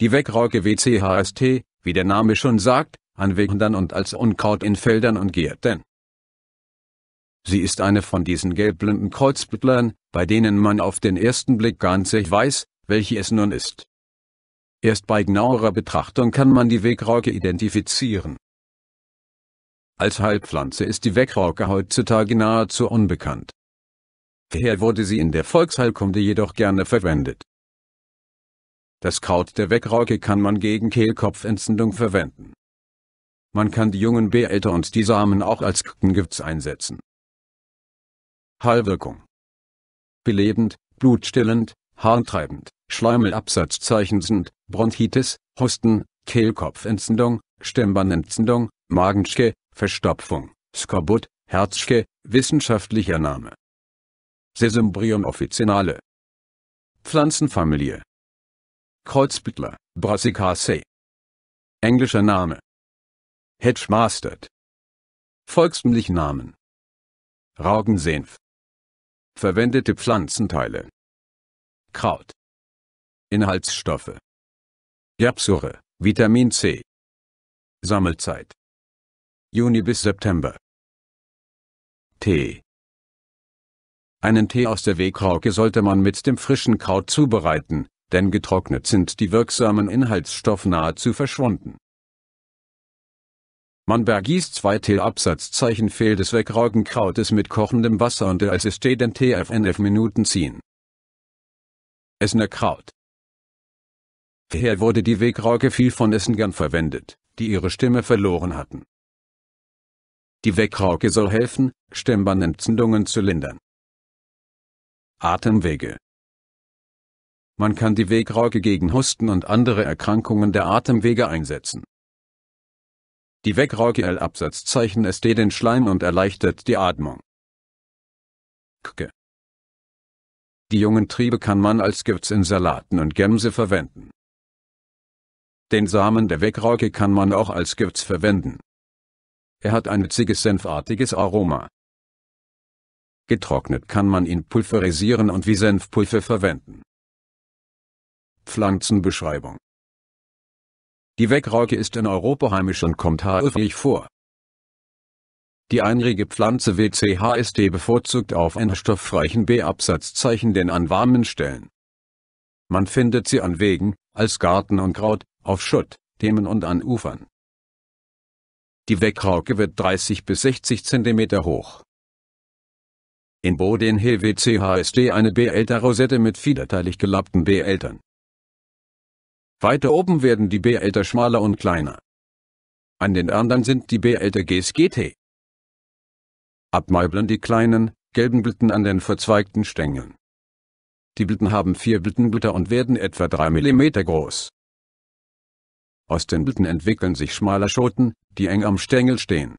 Die Wegrauke WCHST, wie der Name schon sagt, an Wegendern und als Unkraut in Feldern und Gärten. Sie ist eine von diesen gelbblühenden Kreuzblättlern, bei denen man auf den ersten Blick ganz nicht weiß, welche es nun ist. Erst bei genauerer Betrachtung kann man die Wegrauke identifizieren. Als Heilpflanze ist die Wegrauke heutzutage nahezu unbekannt. Daher wurde sie in der Volksheilkunde jedoch gerne verwendet. Das Kraut der Weckrauke kann man gegen Kehlkopfentzündung verwenden. Man kann die jungen Beete und die Samen auch als Kengifts einsetzen. Heilwirkung. Belebend, blutstillend, harntreibend, Schleimelabsatzzeichen sind Bronchitis, Husten, Kehlkopfentzündung, Stemmbahnentzündung, Magenschke, Verstopfung, Skorbut, Herzschke, wissenschaftlicher Name. Sesumbrium officinale. Pflanzenfamilie Kreuzbittler, Brassicaceae. Englischer Name. Hedgemastered. Mustard. Volkstümlich Namen. Raugensenf. Verwendete Pflanzenteile. Kraut. Inhaltsstoffe. Japsure, Vitamin C. Sammelzeit. Juni bis September. Tee. Einen Tee aus der Wegrauke sollte man mit dem frischen Kraut zubereiten, denn getrocknet sind die wirksamen Inhaltsstoffe nahezu verschwunden. Man bergießt zwei Tee Fehl des Wegraugenkrautes mit kochendem Wasser und als es den Tee auf 11 Minuten ziehen. Essener Kraut. Daher wurde die Wegrauge viel von Essengern verwendet, die ihre Stimme verloren hatten. Die Wegrauge soll helfen, Stimmbahnentzündungen zu lindern. Atemwege man kann die Wegrauke gegen Husten und andere Erkrankungen der Atemwege einsetzen. Die Wegrauke L-Absatzzeichen SD den Schleim und erleichtert die Atmung. Kke. Die jungen Triebe kann man als Gifts in Salaten und Gemse verwenden. Den Samen der Wegrauke kann man auch als Gifts verwenden. Er hat ein witziges senfartiges Aroma. Getrocknet kann man ihn pulverisieren und wie Senfpulver verwenden. Pflanzenbeschreibung Die Weckrauke ist in Europa heimisch und kommt häufig vor. Die einrige Pflanze WCHSD bevorzugt auf einer stoffreichen B-Absatzzeichen denn an warmen Stellen. Man findet sie an Wegen, als Garten und Kraut, auf Schutt, Themen und an Ufern. Die Weckrauke wird 30 bis 60 cm hoch. In Boden WCHSD eine B-Elter-Rosette mit fiederteilig gelappten B-Eltern. Weiter oben werden die b Behälter schmaler und kleiner. An den anderen sind die b Behälter GSGT. Abmeibeln die kleinen, gelben Blüten an den verzweigten Stängeln. Die Blüten haben vier Blütenblätter und werden etwa drei Millimeter groß. Aus den Blüten entwickeln sich schmale Schoten, die eng am Stängel stehen.